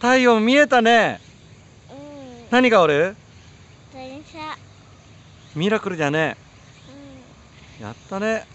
太陽見えたね、うん、何がおるミラクルじゃね、うん、やったね